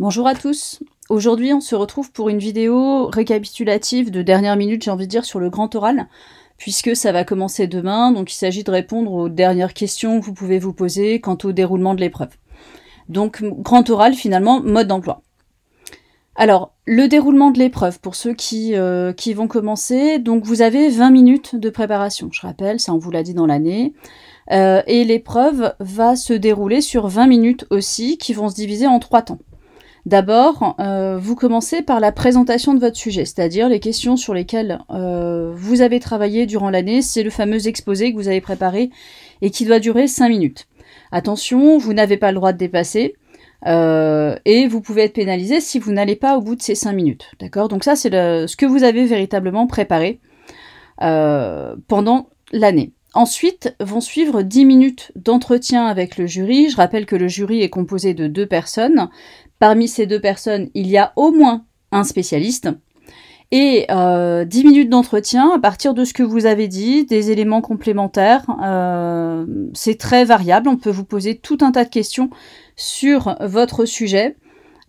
Bonjour à tous. Aujourd'hui, on se retrouve pour une vidéo récapitulative de dernière minute, j'ai envie de dire, sur le grand oral, puisque ça va commencer demain, donc il s'agit de répondre aux dernières questions que vous pouvez vous poser quant au déroulement de l'épreuve. Donc, grand oral, finalement, mode d'emploi. Alors, le déroulement de l'épreuve, pour ceux qui, euh, qui vont commencer, donc vous avez 20 minutes de préparation, je rappelle, ça on vous l'a dit dans l'année. Euh, et l'épreuve va se dérouler sur 20 minutes aussi, qui vont se diviser en trois temps. D'abord, euh, vous commencez par la présentation de votre sujet, c'est-à-dire les questions sur lesquelles euh, vous avez travaillé durant l'année. C'est le fameux exposé que vous avez préparé et qui doit durer 5 minutes. Attention, vous n'avez pas le droit de dépasser. Euh, et vous pouvez être pénalisé si vous n'allez pas au bout de ces 5 minutes. D'accord Donc ça, c'est ce que vous avez véritablement préparé pendant l'année. Ensuite vont suivre 10 minutes d'entretien avec le jury. Je rappelle que le jury est composé de deux personnes, Parmi ces deux personnes, il y a au moins un spécialiste. Et euh, 10 minutes d'entretien à partir de ce que vous avez dit, des éléments complémentaires. Euh, c'est très variable. On peut vous poser tout un tas de questions sur votre sujet.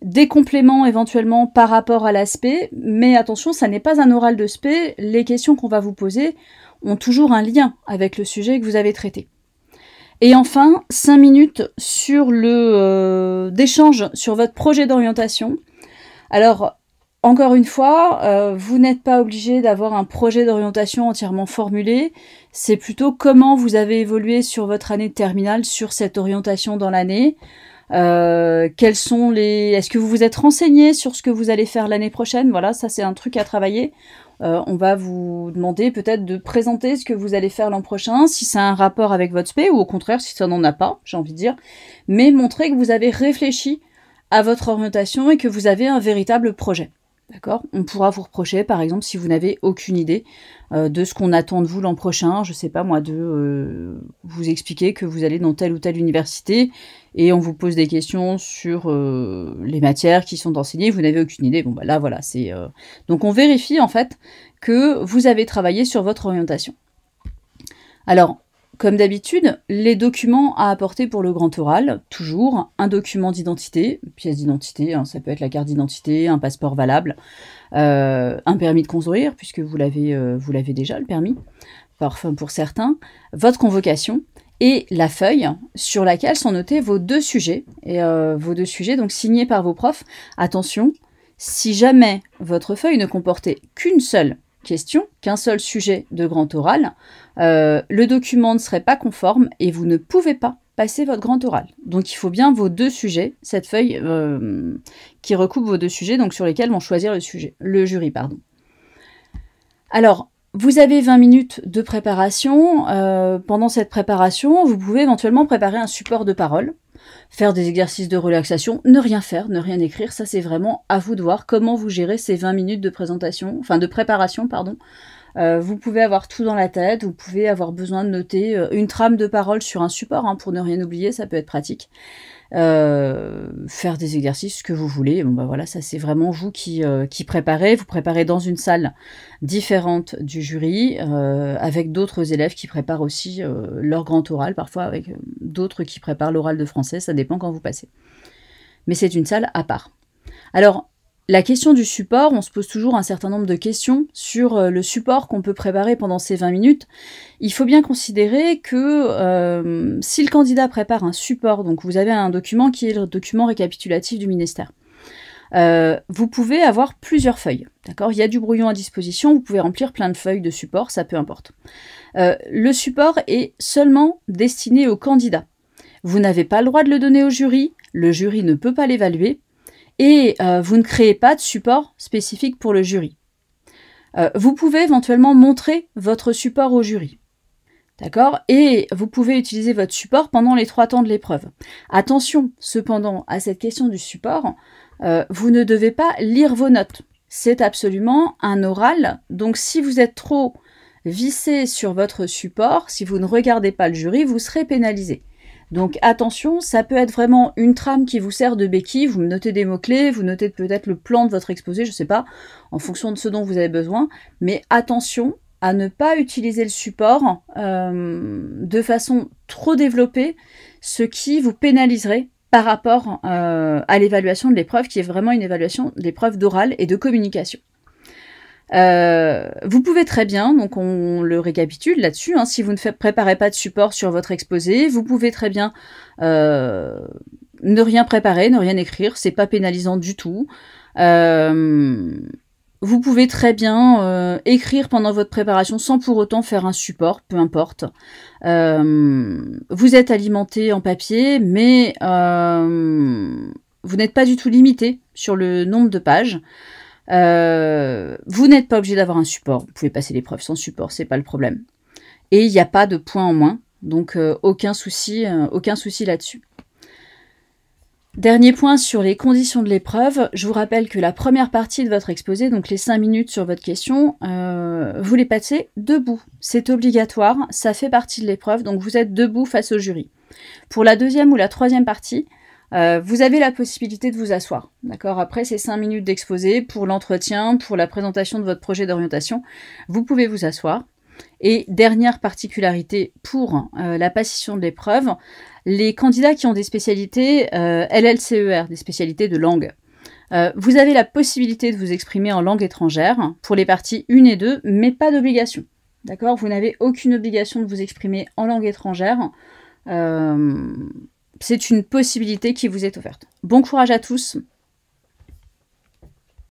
Des compléments éventuellement par rapport à l'aspect. Mais attention, ça n'est pas un oral de SP. Les questions qu'on va vous poser ont toujours un lien avec le sujet que vous avez traité. Et enfin, 5 minutes sur le euh, d'échange sur votre projet d'orientation. Alors, encore une fois, euh, vous n'êtes pas obligé d'avoir un projet d'orientation entièrement formulé. C'est plutôt comment vous avez évolué sur votre année de terminale, sur cette orientation dans l'année. Euh, quels sont les Est-ce que vous vous êtes renseigné sur ce que vous allez faire l'année prochaine Voilà, ça c'est un truc à travailler. Euh, on va vous demander peut-être de présenter ce que vous allez faire l'an prochain, si c'est un rapport avec votre spé ou au contraire si ça n'en a pas, j'ai envie de dire, mais montrer que vous avez réfléchi à votre orientation et que vous avez un véritable projet. D'accord On pourra vous reprocher, par exemple, si vous n'avez aucune idée euh, de ce qu'on attend de vous l'an prochain, je sais pas moi, de euh, vous expliquer que vous allez dans telle ou telle université et on vous pose des questions sur euh, les matières qui sont enseignées, vous n'avez aucune idée. Bon bah là voilà, c'est euh. donc on vérifie en fait que vous avez travaillé sur votre orientation. Alors, comme d'habitude, les documents à apporter pour le grand oral, toujours un document d'identité, pièce d'identité, hein, ça peut être la carte d'identité, un passeport valable, euh, un permis de construire, puisque vous l'avez vous l'avez déjà le permis, parfois pour certains, votre convocation et la feuille sur laquelle sont notés vos deux sujets et euh, vos deux sujets donc signés par vos profs. Attention, si jamais votre feuille ne comportait qu'une seule question, qu'un seul sujet de grand oral, euh, le document ne serait pas conforme et vous ne pouvez pas passer votre grand oral. Donc il faut bien vos deux sujets, cette feuille euh, qui recoupe vos deux sujets, donc sur lesquels vont choisir le sujet, le jury, pardon. Alors, vous avez 20 minutes de préparation. Euh, pendant cette préparation, vous pouvez éventuellement préparer un support de parole, faire des exercices de relaxation, ne rien faire, ne rien écrire. Ça, c'est vraiment à vous de voir comment vous gérez ces 20 minutes de présentation, enfin de préparation, pardon. Euh, vous pouvez avoir tout dans la tête, vous pouvez avoir besoin de noter euh, une trame de parole sur un support hein, pour ne rien oublier, ça peut être pratique. Euh, faire des exercices ce que vous voulez. Bon bah, voilà, ça c'est vraiment vous qui, euh, qui préparez. Vous préparez dans une salle différente du jury, euh, avec d'autres élèves qui préparent aussi leur grand oral, parfois avec d'autres qui préparent l'oral de français, ça dépend quand vous passez. Mais c'est une salle à part. Alors, la question du support, on se pose toujours un certain nombre de questions sur euh, le support qu'on peut préparer pendant ces 20 minutes. Il faut bien considérer que euh, si le candidat prépare un support, donc vous avez un document qui est le document récapitulatif du ministère, euh, vous pouvez avoir plusieurs feuilles. D'accord Il y a du brouillon à disposition, vous pouvez remplir plein de feuilles de support, ça peu importe. le support est seulement destiné au candidat. Vous n'avez pas le droit de le donner au jury, le jury ne peut pas l'évaluer et euh, vous ne créez pas de support spécifique pour le jury. Euh, vous pouvez éventuellement montrer votre support au jury. D'accord Et vous pouvez utiliser votre support pendant les trois temps de l'épreuve. Attention cependant à cette question du support, euh, vous ne devez pas lire vos notes. C'est absolument un oral. Donc si vous êtes trop vissé sur votre support, si vous ne regardez pas le jury, vous serez pénalisé. Donc attention, ça peut être vraiment une trame qui vous sert de béquille, vous notez des mots-clés, vous notez peut-être le plan de votre exposé, je ne sais pas, en fonction de ce dont vous avez besoin, mais attention à ne pas utiliser le support euh, de façon trop développée, ce qui vous pénaliserait par rapport euh, à l'évaluation de l'épreuve, qui est vraiment une évaluation d'épreuve d'oral et de communication. Euh, vous pouvez très bien, donc on le récapitule là-dessus, hein, si vous ne préparez pas de support sur votre exposé, vous pouvez très bien euh, ne rien préparer, ne rien écrire, c'est pas pénalisant du tout. Euh, vous pouvez très bien écrire pendant votre préparation sans pour autant faire un support, peu importe. vous êtes alimenté en papier, mais vous n'êtes pas du tout limité sur le nombre de pages. Euh, vous n'êtes pas obligé d'avoir un support. Vous pouvez passer l'épreuve sans support, c'est pas le problème. Et il n'y a pas de point en moins, donc euh, aucun souci, euh, aucun souci là-dessus. Dernier point sur les conditions de l'épreuve. Je vous rappelle que la première partie de votre exposé, donc les 5 minutes sur votre question, vous les passez debout. C'est obligatoire, ça fait partie de l'épreuve, donc vous êtes debout face au jury. Pour la deuxième ou la troisième partie, euh, vous avez la possibilité de vous asseoir, d'accord Après ces cinq minutes d'exposé, pour l'entretien, pour la présentation de votre projet d'orientation, vous pouvez vous asseoir. Et dernière particularité pour euh, la passation de l'épreuve, les candidats qui ont des spécialités euh, LLCER, des spécialités de langue. vous avez la possibilité de vous exprimer en langue étrangère pour les parties 1 et 2, mais pas d'obligation. D'accord Vous n'avez aucune obligation de vous exprimer en langue étrangère c'est une possibilité qui vous est offerte. Bon courage à tous.